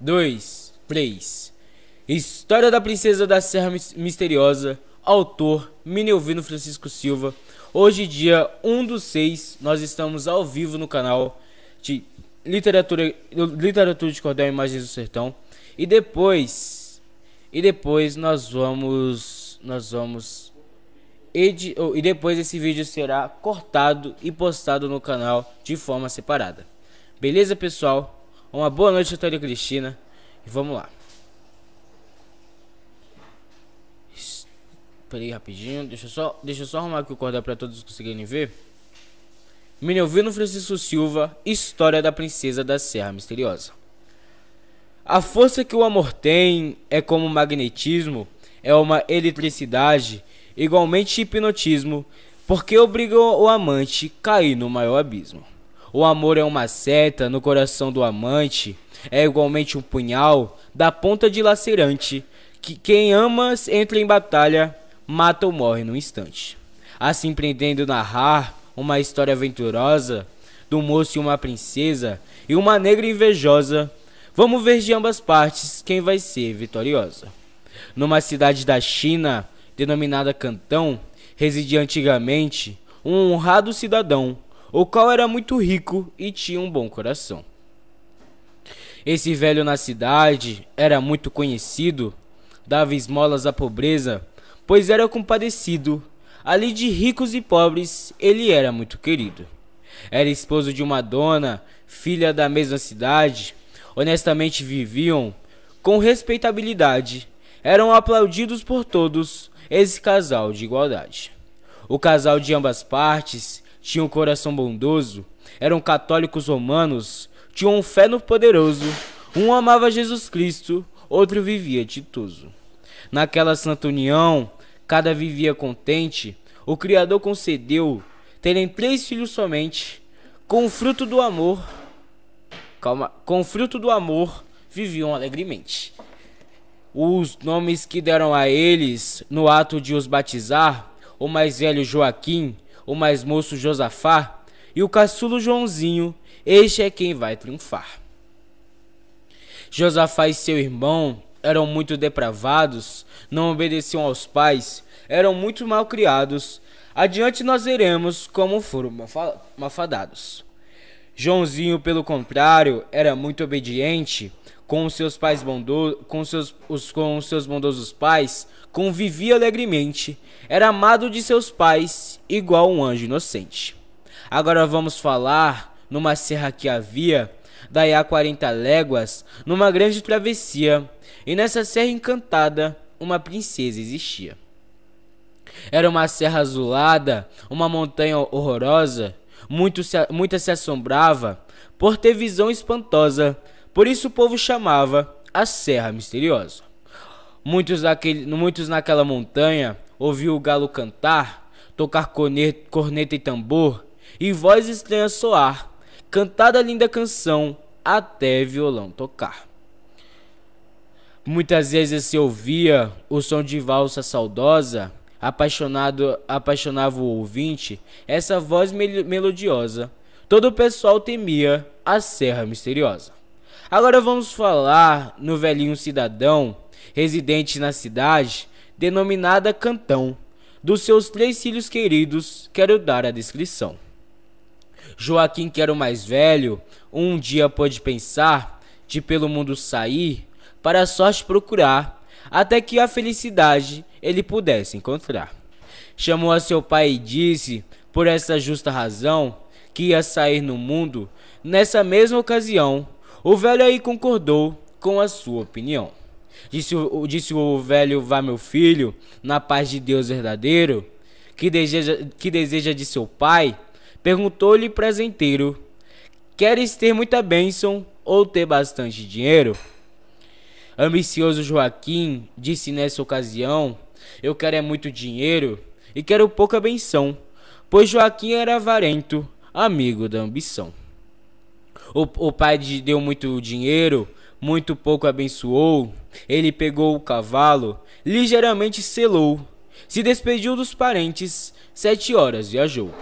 2, 3. História da Princesa da Serra Misteriosa, autor Minelvino Francisco Silva. Hoje, dia 1 do 6, nós estamos ao vivo no canal de Literatura, literatura de Cordel e Imagens do Sertão. E depois, e depois nós vamos, nós vamos, edi, oh, e depois esse vídeo será cortado e postado no canal de forma separada. Beleza, pessoal? Uma boa noite, doutora Cristina. E vamos lá. Peraí, rapidinho. Deixa eu só, deixa eu só arrumar aqui o cordão para todos conseguirem ver. Minervino Francisco Silva, História da Princesa da Serra Misteriosa. A força que o amor tem é como magnetismo, é uma eletricidade, igualmente hipnotismo, porque obriga o amante a cair no maior abismo. O amor é uma seta no coração do amante, é igualmente um punhal da ponta de lacerante, que quem ama entra em batalha, mata ou morre num instante. Assim pretendo narrar uma história aventurosa do moço e uma princesa e uma negra invejosa. Vamos ver de ambas partes quem vai ser vitoriosa. Numa cidade da China, denominada Cantão, residia antigamente um honrado cidadão o qual era muito rico e tinha um bom coração. Esse velho na cidade era muito conhecido, dava esmolas à pobreza, pois era compadecido. Ali de ricos e pobres, ele era muito querido. Era esposo de uma dona, filha da mesma cidade, honestamente viviam com respeitabilidade, eram aplaudidos por todos esse casal de igualdade. O casal de ambas partes tinham um coração bondoso, eram católicos romanos, tinham um fé no poderoso. Um amava Jesus Cristo, outro vivia titoso. Naquela santa união, cada vivia contente, o Criador concedeu terem três filhos somente, com o fruto do amor. Calma, com o fruto do amor viviam alegremente. Os nomes que deram a eles no ato de os batizar, o mais velho Joaquim, o mais moço Josafá e o caçulo Joãozinho, este é quem vai triunfar. Josafá e seu irmão eram muito depravados, não obedeciam aos pais, eram muito mal criados. Adiante nós veremos como foram malfadados. Joãozinho, pelo contrário, era muito obediente, com seus pais bondosos, com seus, os, com seus bondosos pais, convivia alegremente, era amado de seus pais igual um anjo inocente. Agora vamos falar, numa serra que havia, daí a 40 léguas, numa grande travessia, e nessa serra encantada, uma princesa existia. Era uma serra azulada, uma montanha horrorosa, muito se, muita se assombrava por ter visão espantosa, por isso o povo chamava a Serra Misteriosa. Muitos, daquele, muitos naquela montanha ouviu o galo cantar, tocar corneta, e tambor, e voz estranha soar, cantada linda canção, até violão tocar. Muitas vezes se ouvia o som de valsa saudosa, apaixonado apaixonava o ouvinte, essa voz mel melodiosa. Todo o pessoal temia a serra misteriosa. Agora vamos falar no velhinho cidadão, residente na cidade, denominada Cantão. Dos seus três filhos queridos, quero dar a descrição. Joaquim, que era o mais velho, um dia pôde pensar de pelo mundo sair, para a sorte procurar, até que a felicidade ele pudesse encontrar. Chamou a seu pai e disse, por essa justa razão, que ia sair no mundo. Nessa mesma ocasião, o velho aí concordou com a sua opinião. Disse o, disse o velho, vá meu filho, na paz de Deus verdadeiro, que deseja, que deseja de seu pai. Perguntou-lhe presenteiro, queres ter muita bênção ou ter bastante dinheiro? Ambicioso Joaquim disse nessa ocasião, eu quero é muito dinheiro e quero pouca benção, pois Joaquim era avarento, amigo da ambição. O, o pai deu muito dinheiro muito pouco abençoou, ele pegou o cavalo, ligeiramente selou, se despediu dos parentes, sete horas viajou.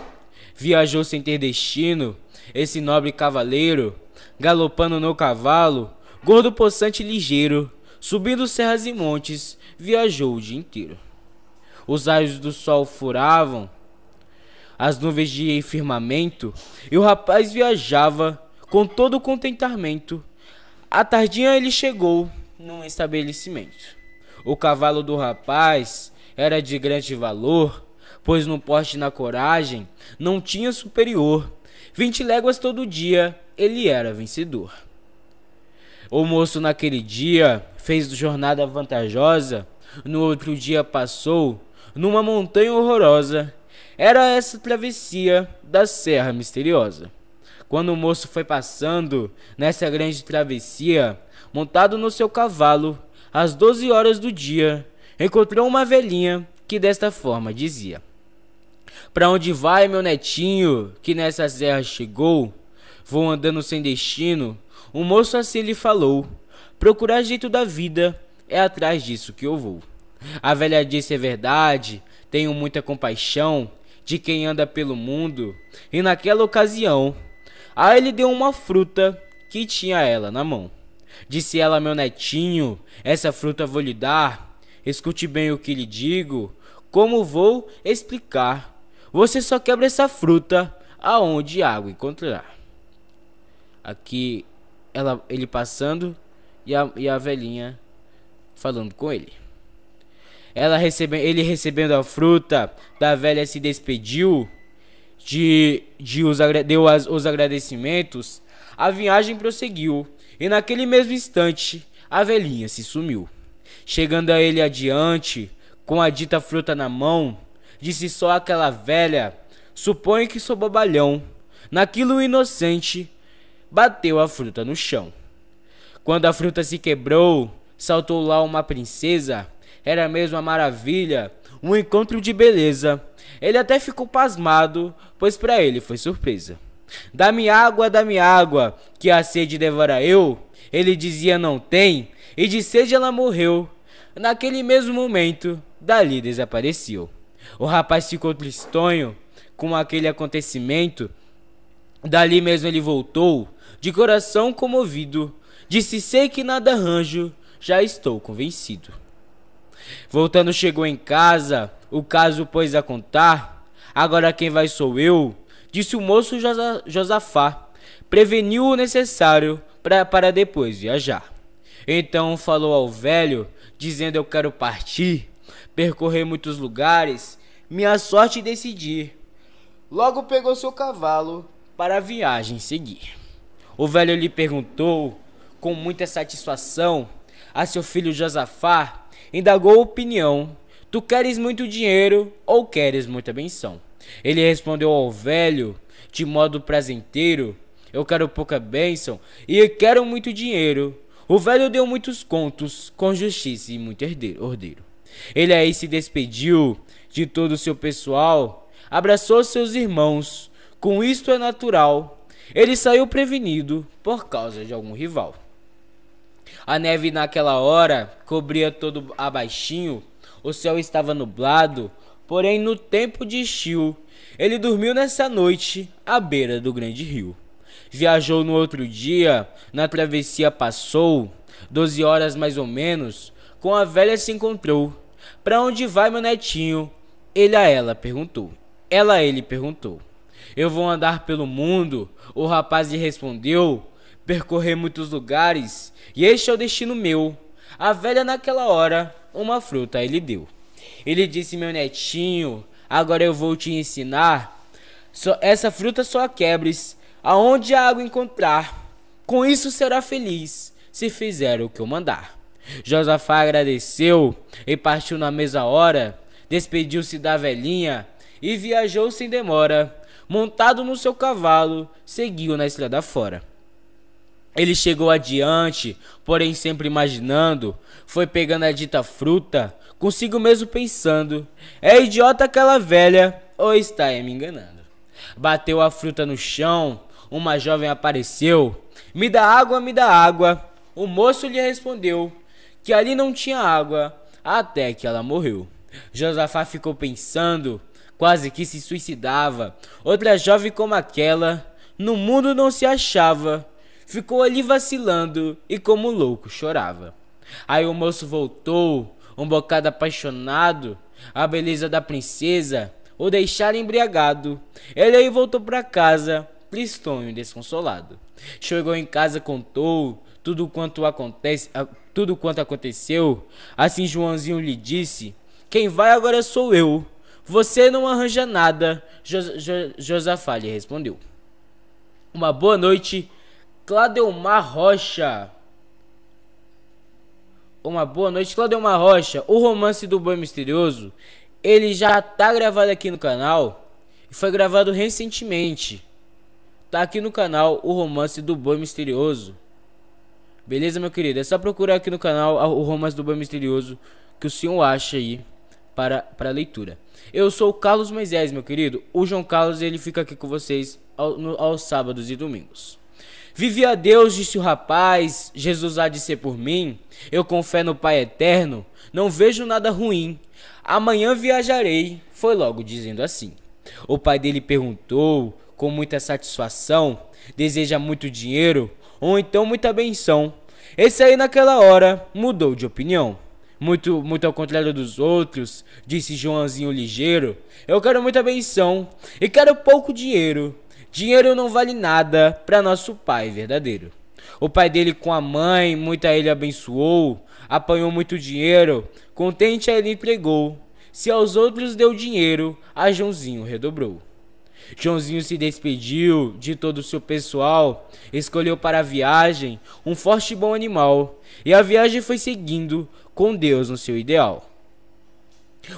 Viajou sem ter destino, esse nobre cavaleiro, galopando no cavalo, gordo possante ligeiro, subindo serras e montes, viajou o dia inteiro. Os raios do sol furavam as nuvens de firmamento, e o rapaz viajava com todo o contentamento à tardinha ele chegou num estabelecimento. O cavalo do rapaz era de grande valor, pois no porte e na coragem não tinha superior. Vinte léguas todo dia ele era vencedor. O moço naquele dia fez jornada vantajosa, no outro dia passou numa montanha horrorosa. Era essa travessia da serra misteriosa. Quando o moço foi passando nessa grande travessia, montado no seu cavalo, às doze horas do dia, encontrou uma velhinha que desta forma dizia: Para onde vai meu netinho que nessa serra chegou? Vou andando sem destino. O moço assim lhe falou: Procurar jeito da vida é atrás disso que eu vou. A velha disse é verdade, tenho muita compaixão de quem anda pelo mundo, e naquela ocasião Aí ele deu uma fruta que tinha ela na mão. Disse ela, meu netinho, essa fruta vou lhe dar. Escute bem o que lhe digo. Como vou explicar? Você só quebra essa fruta aonde água encontrar. Aqui ela, ele passando e a, e a velhinha falando com ele. Ela recebe, ele recebendo a fruta, da velha se despediu de, de os, deu os agradecimentos, a viagem prosseguiu e naquele mesmo instante a velhinha se sumiu. Chegando a ele adiante, com a dita fruta na mão, disse só aquela velha: Suponho que sou bobalhão. Naquilo inocente, bateu a fruta no chão. Quando a fruta se quebrou, saltou lá uma princesa. Era mesmo a maravilha um encontro de beleza. Ele até ficou pasmado, pois para ele foi surpresa. Dá-me água, dá-me água, que a sede devora eu. Ele dizia não tem, e de sede ela morreu. Naquele mesmo momento, dali desapareceu. O rapaz ficou tristonho com aquele acontecimento. Dali mesmo ele voltou, de coração comovido. Disse: Sei que nada arranjo, já estou convencido. Voltando, chegou em casa, o caso pôs a contar. Agora quem vai sou eu, disse o moço Josa, Josafá. Preveniu o necessário pra, para depois viajar. Então falou ao velho, dizendo: Eu quero partir, percorrer muitos lugares, minha sorte decidir. Logo pegou seu cavalo para a viagem seguir. O velho lhe perguntou, com muita satisfação, a seu filho Josafá indagou opinião. Tu queres muito dinheiro ou queres muita benção? Ele respondeu ao velho, de modo presenteiro: Eu quero pouca bênção e quero muito dinheiro. O velho deu muitos contos, com justiça e muito Herdeiro. Ele aí se despediu de todo o seu pessoal, abraçou seus irmãos, com isto é natural. Ele saiu prevenido por causa de algum rival. A neve naquela hora cobria todo abaixinho, o céu estava nublado, porém no tempo de estio, ele dormiu nessa noite à beira do grande rio. Viajou no outro dia, na travessia passou, doze horas mais ou menos, com a velha se encontrou. Pra onde vai meu netinho? Ele a ela perguntou. Ela a ele perguntou. Eu vou andar pelo mundo, o rapaz lhe respondeu percorrer muitos lugares, e este é o destino meu. A velha naquela hora uma fruta ele deu. Ele disse: Meu netinho, agora eu vou te ensinar. Só essa fruta só quebres, aonde a água encontrar. Com isso será feliz, se fizer o que eu mandar. Josafá agradeceu e partiu na mesma hora, despediu-se da velhinha e viajou sem demora, montado no seu cavalo, seguiu na estrada fora. Ele chegou adiante, porém sempre imaginando, foi pegando a dita fruta, consigo mesmo pensando: é idiota aquela velha, ou está me enganando? Bateu a fruta no chão, uma jovem apareceu: me dá água, me dá água. O moço lhe respondeu que ali não tinha água, até que ela morreu. Josafá ficou pensando, quase que se suicidava. Outra jovem como aquela, no mundo não se achava ficou ali vacilando e, como louco, chorava. Aí o moço voltou, um bocado apaixonado, a beleza da princesa, o deixara embriagado. Ele aí voltou para casa, tristonho e desconsolado. Chegou em casa, contou tudo quanto acontece, tudo quanto aconteceu. Assim Joãozinho lhe disse: "Quem vai agora sou eu. Você não arranja nada." Jo jo Josafá lhe respondeu. Uma boa noite Cladeumar Rocha. Uma boa noite, Cladeumar Rocha. O romance do Boi Misterioso, ele já tá gravado aqui no canal. e Foi gravado recentemente. Tá aqui no canal o romance do Boi Misterioso. Beleza, meu querido? É só procurar aqui no canal o romance do Boi Misterioso que o senhor acha aí para, para leitura. Eu sou o Carlos Moisés, meu querido. O João Carlos ele fica aqui com vocês ao, no, aos sábados e domingos. Vive a Deus, disse o rapaz, Jesus há de ser por mim. Eu com fé no Pai eterno, não vejo nada ruim. Amanhã viajarei, foi logo dizendo assim. O pai dele perguntou com muita satisfação: deseja muito dinheiro ou então muita benção? Esse aí naquela hora mudou de opinião. Muito, muito ao contrário dos outros, disse Joãozinho ligeiro. Eu quero muita benção e quero pouco dinheiro. Dinheiro não vale nada para nosso pai verdadeiro. O pai dele com a mãe, muita ele abençoou, apanhou muito dinheiro, contente a ele entregou. Se aos outros deu dinheiro, a Joãozinho redobrou. Joãozinho se despediu de todo o seu pessoal, escolheu para a viagem um forte e bom animal, e a viagem foi seguindo com Deus no seu ideal.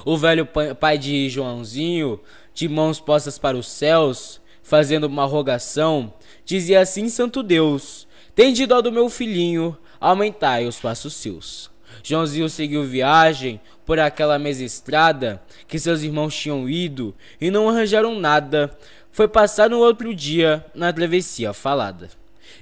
O velho pai de Joãozinho, de mãos postas para os céus, fazendo uma rogação, dizia assim: Santo Deus, tende dó do meu filhinho, aumentai os passos seus. Joãozinho seguiu viagem por aquela mesma estrada que seus irmãos tinham ido e não arranjaram nada. Foi passar no outro dia na travessia falada.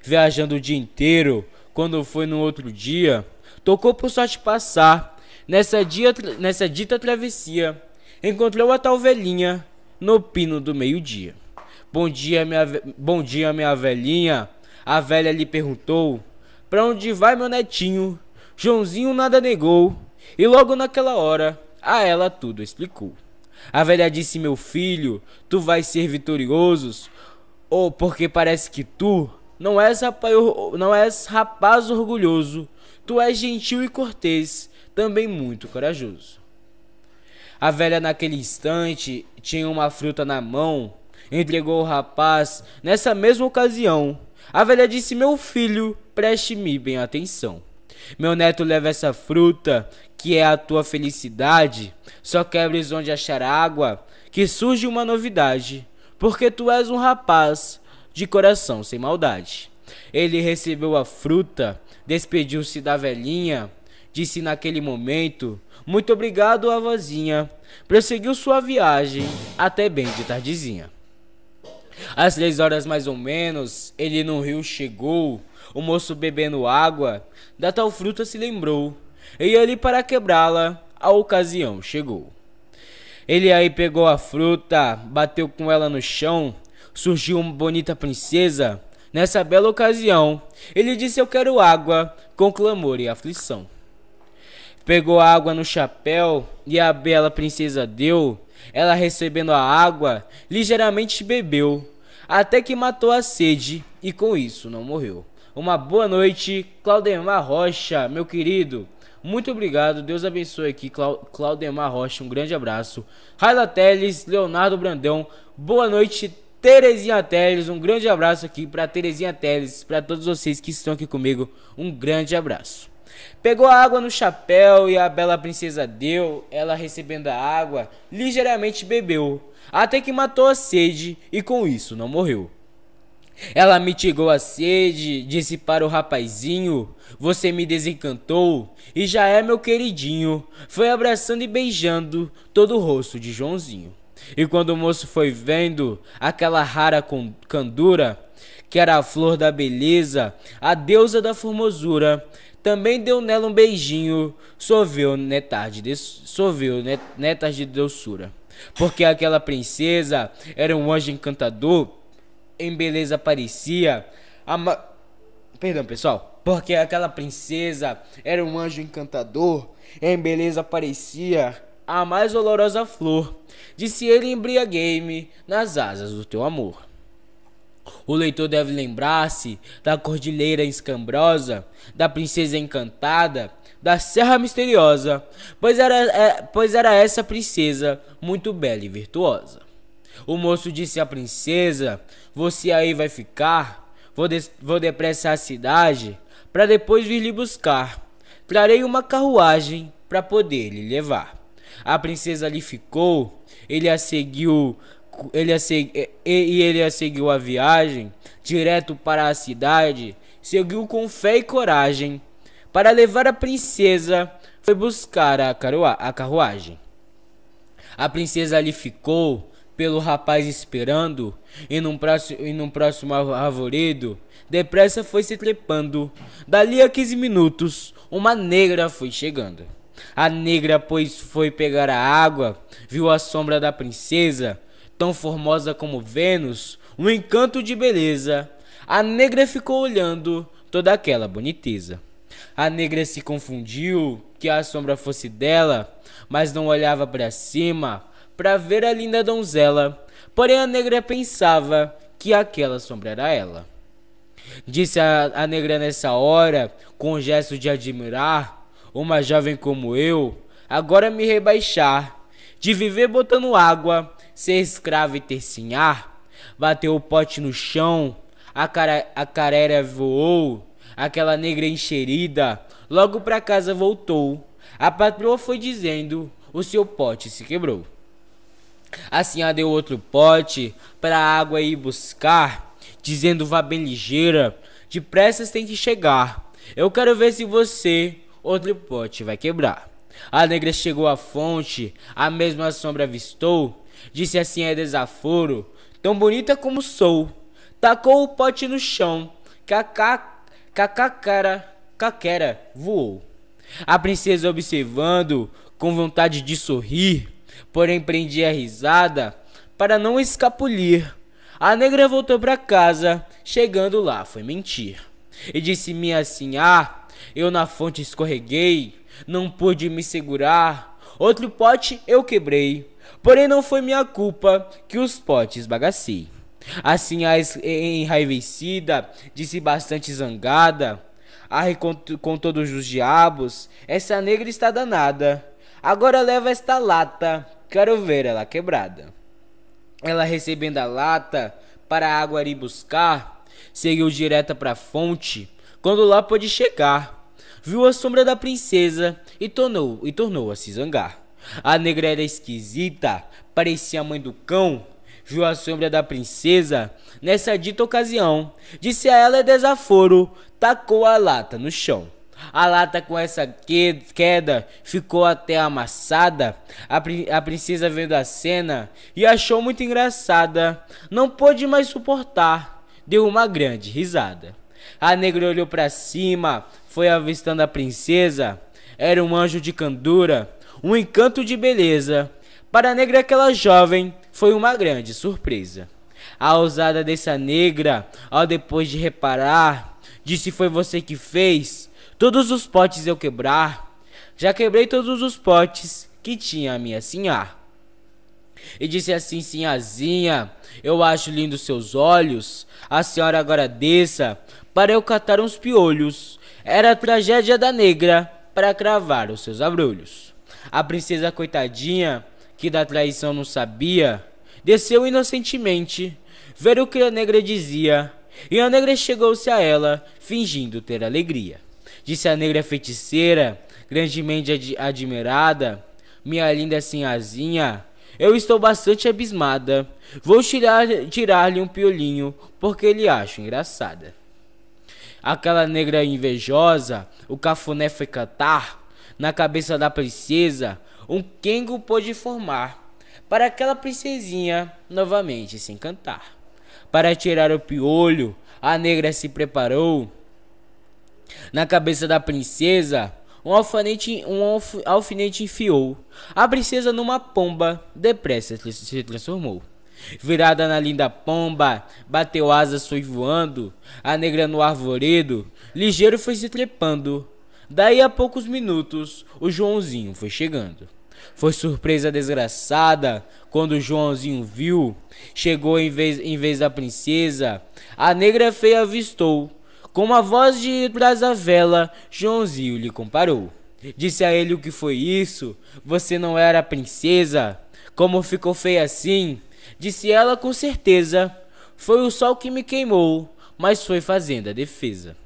Viajando o dia inteiro, quando foi no outro dia, tocou por sorte passar nessa, dia, nessa dita travessia. Encontrou a tal velhinha no pino do meio-dia. Bom dia, minha, bom dia, minha velhinha. A velha lhe perguntou: Pra onde vai meu netinho? Joãozinho nada negou. E logo naquela hora, a ela tudo explicou. A velha disse: Meu filho, tu vais ser vitorioso, ou oh, porque parece que tu não és, rapaz, não és rapaz orgulhoso, tu és gentil e cortês, também muito corajoso. A velha naquele instante tinha uma fruta na mão Entregou o rapaz. Nessa mesma ocasião, a velha disse: Meu filho, preste-me bem atenção. Meu neto leva essa fruta, que é a tua felicidade. Só quebres onde achar água, que surge uma novidade. Porque tu és um rapaz de coração sem maldade. Ele recebeu a fruta, despediu-se da velhinha, disse naquele momento: Muito obrigado, avózinha. Prosseguiu sua viagem até bem de tardezinha. Às três horas mais ou menos, ele no rio chegou, o moço bebendo água, da tal fruta se lembrou, e ali para quebrá-la, a ocasião chegou. Ele aí pegou a fruta, bateu com ela no chão, surgiu uma bonita princesa. Nessa bela ocasião, ele disse: Eu quero água, com clamor e aflição. Pegou a água no chapéu e a bela princesa deu, ela, recebendo a água, ligeiramente bebeu, até que matou a sede e com isso não morreu. Uma boa noite, Claudemar Rocha, meu querido. Muito obrigado, Deus abençoe aqui, Claudemar Rocha, um grande abraço. Raila Teles, Leonardo Brandão, boa noite, Terezinha Teles, um grande abraço aqui para Terezinha Teles, para todos vocês que estão aqui comigo, um grande abraço. Pegou a água no chapéu e a bela princesa deu, ela recebendo a água, ligeiramente bebeu, até que matou a sede e com isso não morreu. Ela mitigou a sede, disse para o rapazinho: Você me desencantou e já é meu queridinho. Foi abraçando e beijando todo o rosto de Joãozinho. E quando o moço foi vendo aquela rara candura, que era a flor da beleza, a deusa da formosura, também deu nela um beijinho, soveu netarde de, soveu net, netas de doçura. Porque aquela princesa era um anjo encantador, em beleza parecia, ama... perdão pessoal, porque aquela princesa era um anjo encantador, em beleza parecia a mais olorosa flor, disse ele embriaguei-me nas asas do teu amor. O leitor deve lembrar-se da Cordilheira Escambrosa, da Princesa Encantada, da Serra Misteriosa, pois era, é, pois era essa princesa muito bela e virtuosa. O moço disse à princesa: Você aí vai ficar, vou, de vou depressa à cidade, para depois vir lhe buscar. Trarei uma carruagem para poder lhe levar. A princesa ali ficou, ele a seguiu ele a seguir, e ele a seguiu a viagem direto para a cidade, seguiu com fé e coragem. Para levar a princesa, foi buscar a, carua, a carruagem. A princesa ali ficou, pelo rapaz esperando, e num, próximo, e num próximo arvoredo, depressa foi se trepando. Dali a 15 minutos, uma negra foi chegando. A negra, pois, foi pegar a água, viu a sombra da princesa, tão formosa como Vênus, um encanto de beleza. A negra ficou olhando toda aquela boniteza. A negra se confundiu que a sombra fosse dela, mas não olhava para cima para ver a linda donzela. Porém a negra pensava que aquela sombra era ela. Disse a, a negra nessa hora, com um gesto de admirar, uma jovem como eu, agora me rebaixar, de viver botando água ser escravo e ter tercinhar. Bateu o pote no chão, a, cara, a carreira voou, aquela negra encherida, logo pra casa voltou. A patroa foi dizendo, o seu pote se quebrou. Assim, a senhora deu outro pote pra água ir buscar, dizendo vá bem ligeira, depressa tem que chegar. Eu quero ver se você outro pote vai quebrar. A negra chegou à fonte, a mesma sombra avistou, Disse assim é desaforo, tão bonita como sou. Tacou o pote no chão, cacá, cacacara, caquera, voou. A princesa observando, com vontade de sorrir, porém prendia a risada para não escapulir. A negra voltou para casa, chegando lá foi mentir. E disse-me assim: Ah, eu na fonte escorreguei, não pude me segurar, outro pote eu quebrei. Porém, não foi minha culpa que os potes bagacei. Assim, a enraivecida, disse bastante zangada: Arre com, com todos os diabos, essa negra está danada. Agora leva esta lata, quero ver ela quebrada. Ela recebendo a lata, para a água ir buscar, seguiu direta para a fonte, quando lá pôde chegar. Viu a sombra da princesa e tornou, e tornou a se zangar. A negra era esquisita, parecia a mãe do cão. Viu a sombra da princesa nessa dita ocasião. Disse a ela é desaforo, tacou a lata no chão. A lata com essa queda ficou até amassada. A, a, princesa vendo a cena e achou muito engraçada. Não pôde mais suportar, deu uma grande risada. A negra olhou para cima, foi avistando a princesa. Era um anjo de candura, um encanto de beleza. Para a negra, aquela jovem foi uma grande surpresa. A ousada dessa negra, ao depois de reparar, disse: Foi você que fez todos os potes eu quebrar. Já quebrei todos os potes que tinha a minha sinhá. E disse assim, sinhazinha, eu acho lindos seus olhos. A senhora agora desça para eu catar uns piolhos. Era a tragédia da negra para cravar os seus abrolhos. A princesa coitadinha, que da traição não sabia, desceu inocentemente, ver o que a negra dizia. E a negra chegou-se a ela, fingindo ter alegria. Disse a negra feiticeira, grandemente ad admirada: Minha linda sinhazinha, eu estou bastante abismada. Vou tirar-lhe tirar um piolinho, porque ele acho engraçada. Aquela negra invejosa, o cafuné foi cantar na cabeça da princesa, um Kengo pôde formar, para aquela princesinha novamente se encantar. Para tirar o piolho, a negra se preparou. Na cabeça da princesa, um alfinete, um alf, alfinete enfiou. A princesa numa pomba, depressa se transformou. Virada na linda pomba, bateu asas foi voando. A negra no arvoredo, ligeiro foi se trepando. Daí a poucos minutos, o Joãozinho foi chegando. Foi surpresa desgraçada quando o Joãozinho viu. Chegou em vez, em vez da princesa. A negra feia avistou. Com a voz de Brasavela, Joãozinho lhe comparou. Disse a ele o que foi isso. Você não era princesa. Como ficou feia assim? Disse ela com certeza. Foi o sol que me queimou, mas foi fazendo a defesa.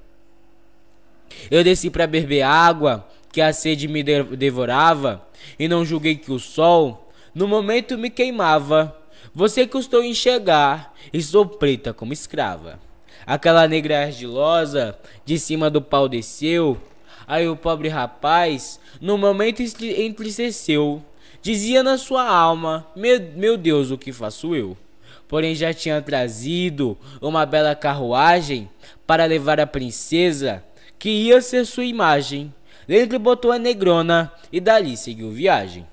Eu desci para beber água, que a sede me devorava, e não julguei que o sol, no momento, me queimava. Você custou enxergar, e sou preta como escrava. Aquela negra argilosa de cima do pau desceu. Aí o pobre rapaz, no momento, entristeceu. Dizia na sua alma: meu Deus, o que faço eu? Porém, já tinha trazido uma bela carruagem para levar a princesa que ia ser sua imagem. Dentro botou a negrona e dali seguiu viagem.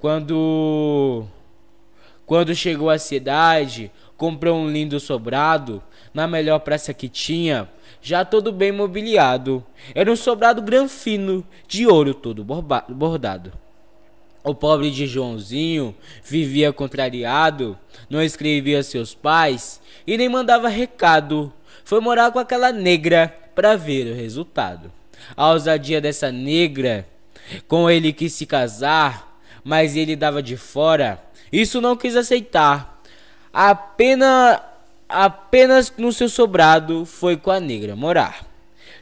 Quando quando chegou à cidade, comprou um lindo sobrado na melhor praça que tinha, já todo bem mobiliado. Era um sobrado fino, de ouro todo bordado. O pobre de Joãozinho vivia contrariado, não escrevia seus pais e nem mandava recado foi morar com aquela negra para ver o resultado. A ousadia dessa negra, com ele quis se casar, mas ele dava de fora. Isso não quis aceitar. Apenas, apenas no seu sobrado foi com a negra morar.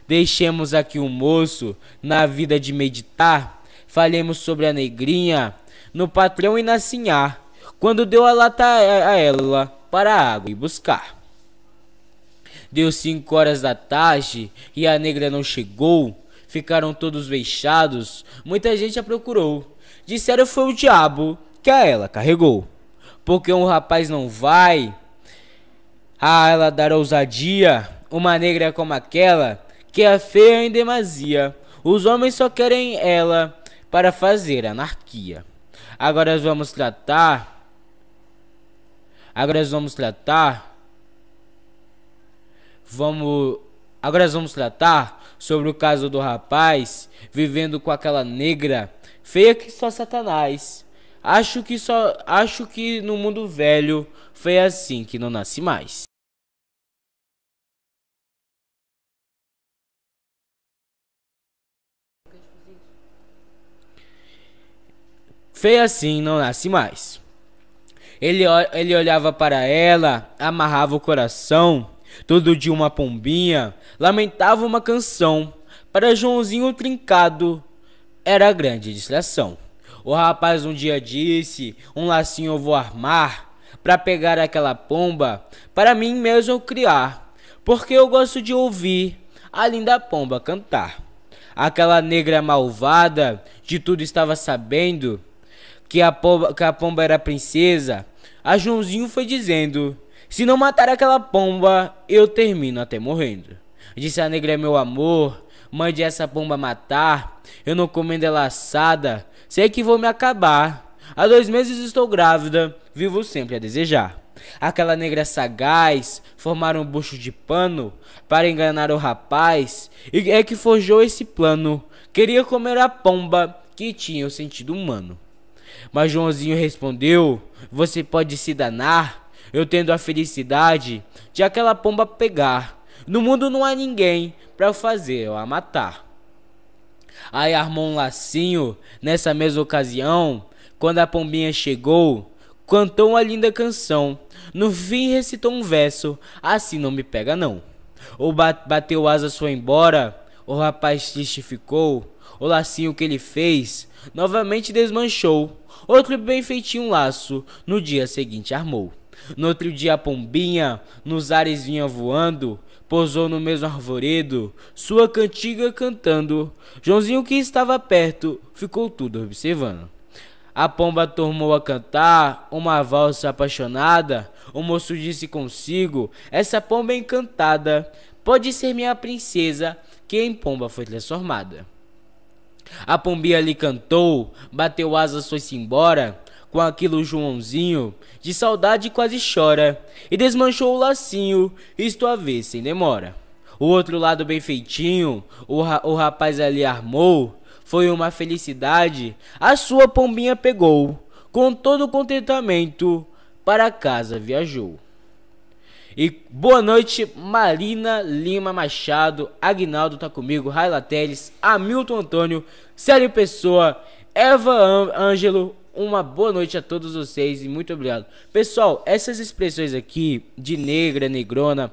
Deixemos aqui o um moço na vida de meditar. Falemos sobre a negrinha no patrão e na sinhá. Quando deu a lata a ela para a água e buscar. Deu cinco horas da tarde e a negra não chegou. Ficaram todos vexados. Muita gente a procurou. Disseram foi o diabo que a ela carregou. Porque um rapaz não vai a ela dar ousadia. Uma negra como aquela que é feia em demasia. Os homens só querem ela para fazer anarquia. Agora nós vamos tratar. Agora nós vamos tratar Vamos. Agora nós vamos tratar sobre o caso do rapaz vivendo com aquela negra feia que só Satanás. Acho que só. Acho que no mundo velho foi assim que não nasce mais. Feia assim não nasce mais. Ele, ele olhava para ela, amarrava o coração Todo dia uma pombinha lamentava uma canção. Para Joãozinho Trincado era grande distração. O rapaz um dia disse: Um lacinho eu vou armar para pegar aquela pomba, para mim mesmo criar, porque eu gosto de ouvir a linda pomba cantar. Aquela negra malvada de tudo estava sabendo que a pomba, que a pomba era princesa. A Joãozinho foi dizendo: se não matar aquela pomba, eu termino até morrendo. Disse a negra, é meu amor, mande essa pomba matar. Eu não comendo ela assada, sei que vou me acabar. Há dois meses estou grávida, vivo sempre a desejar. Aquela negra sagaz formar um bucho de pano para enganar o rapaz. E é que forjou esse plano. Queria comer a pomba que tinha o sentido humano. Mas Joãozinho respondeu: Você pode se danar eu tendo a felicidade de aquela pomba pegar. No mundo não há ninguém para fazer eu a matar. Aí armou um lacinho nessa mesma ocasião, quando a pombinha chegou, cantou uma linda canção. No fim recitou um verso, assim não me pega não. Ou bateu asas foi embora, o rapaz triste ficou. O lacinho que ele fez novamente desmanchou. Outro bem feitinho laço no dia seguinte armou. No outro dia a pombinha, nos ares vinha voando, pousou no mesmo arvoredo, sua cantiga cantando. Joãozinho que estava perto, ficou tudo observando. A pomba tornou a cantar uma valsa apaixonada. O moço disse consigo: Essa pomba é encantada pode ser minha princesa, que em pomba foi transformada. A pombinha lhe cantou, bateu asas, foi-se embora com aquilo Joãozinho, de saudade quase chora, e desmanchou o lacinho, isto a ver sem demora. O outro lado bem feitinho, o, ra o rapaz ali armou, foi uma felicidade, a sua pombinha pegou, com todo contentamento, para casa viajou. E boa noite, Marina Lima Machado, Agnaldo tá comigo, Raila Teles, Hamilton Antônio, Célio Pessoa, Eva Ângelo, uma boa noite a todos vocês e muito obrigado. Pessoal, essas expressões aqui de negra, negrona,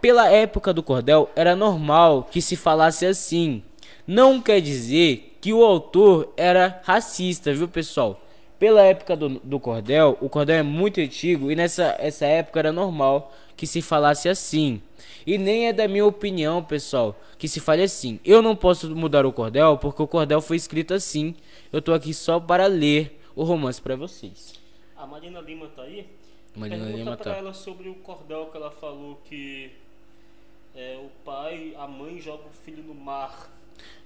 pela época do cordel era normal que se falasse assim. Não quer dizer que o autor era racista, viu, pessoal? Pela época do, do cordel, o cordel é muito antigo e nessa essa época era normal que se falasse assim. E nem é da minha opinião, pessoal, que se fale assim. Eu não posso mudar o cordel porque o cordel foi escrito assim. Eu tô aqui só para ler o romance para vocês. A Marina Lima tá aí? Marina Pergunta Lima tá. pra tá. ela sobre o cordel que ela falou que é, o pai, a mãe joga o filho no mar.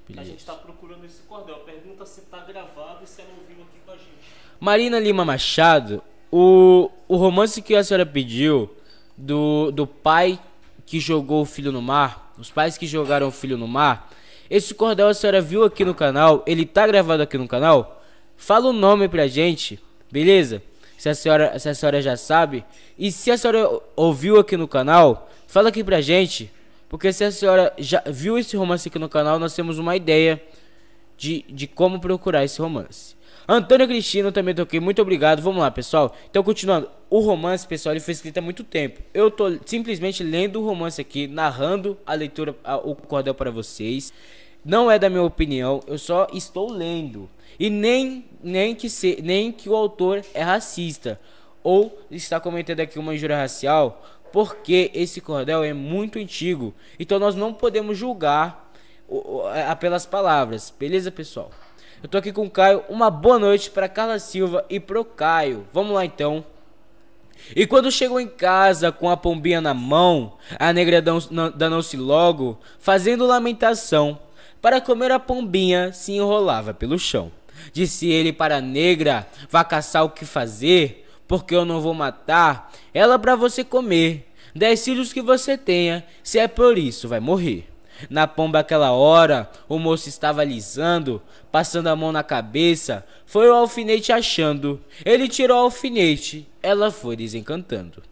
Beleza. A gente está procurando esse cordel. Pergunta se tá gravado e se ela ouviu aqui com a gente. Marina Lima Machado, o, o romance que a senhora pediu do, do pai que jogou o filho no mar, os pais que jogaram o filho no mar. Esse cordel a senhora viu aqui no canal, ele tá gravado aqui no canal? Fala o nome pra gente, beleza? Se a senhora, se a senhora já sabe. E se a senhora ouviu aqui no canal, fala aqui pra gente. Porque se a senhora já viu esse romance aqui no canal, nós temos uma ideia de, de como procurar esse romance. Antônio Cristino também toquei, muito obrigado. Vamos lá, pessoal. Então, continuando. O romance, pessoal, ele foi escrito há muito tempo. Eu tô simplesmente lendo o romance aqui, narrando a leitura, a, o cordel para vocês. Não é da minha opinião, eu só estou lendo. E nem, nem, que, se, nem que o autor é racista ou está cometendo aqui uma injúria racial, porque esse cordel é muito antigo. Então nós não podemos julgar pelas palavras, beleza, pessoal? Eu tô aqui com o Caio. Uma boa noite para Carla Silva e pro Caio. Vamos lá então. E quando chegou em casa com a pombinha na mão, a negra danou-se logo, fazendo lamentação. Para comer a pombinha, se enrolava pelo chão. Disse ele para a negra: Vá caçar o que fazer, porque eu não vou matar ela para você comer. Dez filhos que você tenha, se é por isso, vai morrer. Na pomba aquela hora, o moço estava alisando, passando a mão na cabeça, foi o alfinete achando. Ele tirou o alfinete, ela foi desencantando.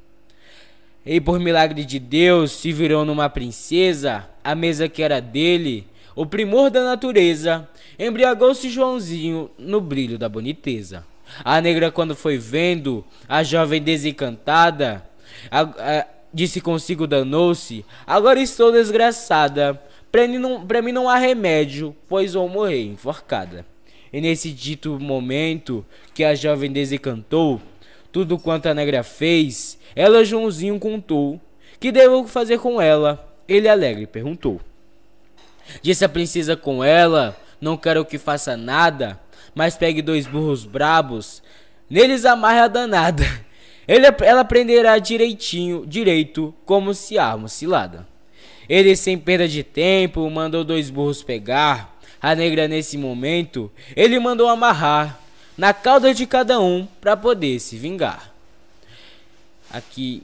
E por milagre de Deus, se virou numa princesa, a mesa que era dele, o primor da natureza, embriagou-se Joãozinho no brilho da boniteza. A negra, quando foi vendo a jovem desencantada, a, Disse consigo danou-se, agora estou desgraçada. Pra mim, não, mim não há remédio, pois vou morrer enforcada. E nesse dito momento que a jovem desencantou, tudo quanto a negra fez, ela Joãozinho contou. Que devo fazer com ela? Ele alegre perguntou. Disse a princesa com ela, não quero que faça nada, mas pegue dois burros brabos, neles amarre a danada. Ele, ela aprenderá direitinho, direito, como se arma cilada. Ele, sem perda de tempo, mandou dois burros pegar. A negra, nesse momento, ele mandou amarrar na cauda de cada um para poder se vingar. Aqui.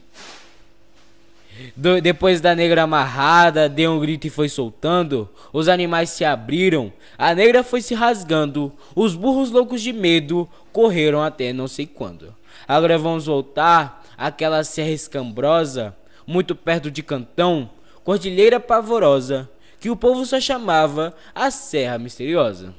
Do, depois da negra amarrada, deu um grito e foi soltando. Os animais se abriram, a negra foi se rasgando. Os burros loucos de medo correram até não sei quando. Agora vamos voltar àquela serra escambrosa, muito perto de Cantão, cordilheira pavorosa, que o povo só chamava a Serra Misteriosa.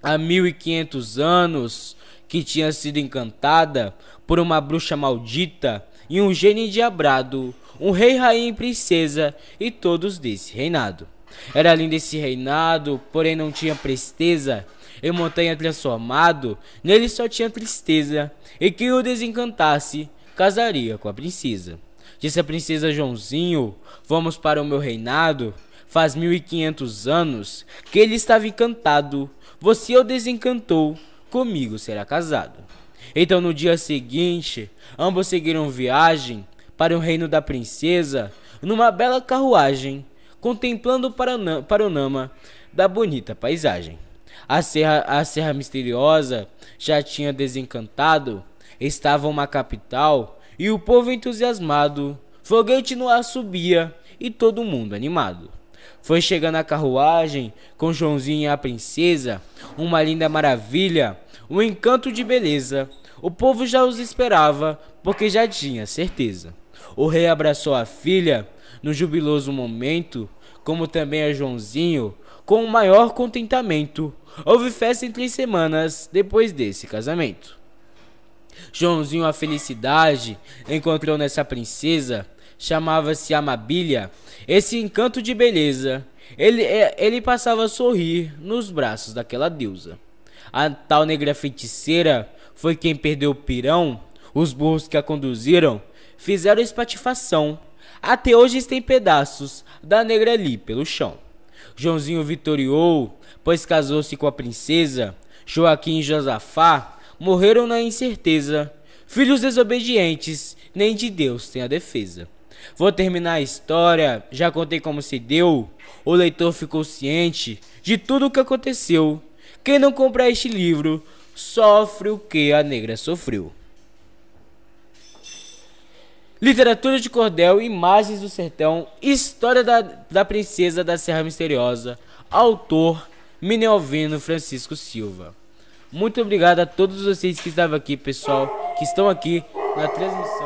Há mil e quinhentos anos que tinha sido encantada por uma bruxa maldita e um gênio diabrado, um rei, rainha e princesa, e todos desse reinado. Era lindo esse reinado, porém não tinha presteza e montanha transformado, nele só tinha tristeza, e que o desencantasse, casaria com a princesa. Disse a princesa Joãozinho: Vamos para o meu reinado. Faz mil e quinhentos anos que ele estava encantado. Você o desencantou, comigo será casado. Então no dia seguinte, ambos seguiram viagem para o reino da princesa numa bela carruagem, contemplando o Paranama da bonita paisagem. A serra, a serra misteriosa já tinha desencantado, estavam uma capital e o povo entusiasmado. Foguete no ar subia e todo mundo animado. Foi chegando a carruagem com Joãozinho e a princesa, uma linda maravilha, um encanto de beleza. O povo já os esperava, porque já tinha certeza. O rei abraçou a filha no jubiloso momento, como também a Joãozinho, com o maior contentamento. Houve festa em três semanas depois desse casamento. Joãozinho, a felicidade, encontrou nessa princesa, chamava-se Amabilia, esse encanto de beleza. Ele, é, ele passava a sorrir nos braços daquela deusa. A tal negra feiticeira foi quem perdeu o pirão, os burros que a conduziram fizeram espatifação. Até hoje tem pedaços da negra ali pelo chão. Joãozinho vitoriou, pois casou-se com a princesa. Joaquim e Josafá morreram na incerteza. Filhos desobedientes, nem de Deus tem a defesa. Vou terminar a história, já contei como se deu. O leitor ficou ciente de tudo o que aconteceu. Quem não comprar este livro sofre o que a negra sofreu. Literatura de cordel, imagens do sertão, história da, da princesa da Serra Misteriosa. Autor Mineovino Francisco Silva. Muito obrigado a todos vocês que estavam aqui, pessoal, que estão aqui na transmissão.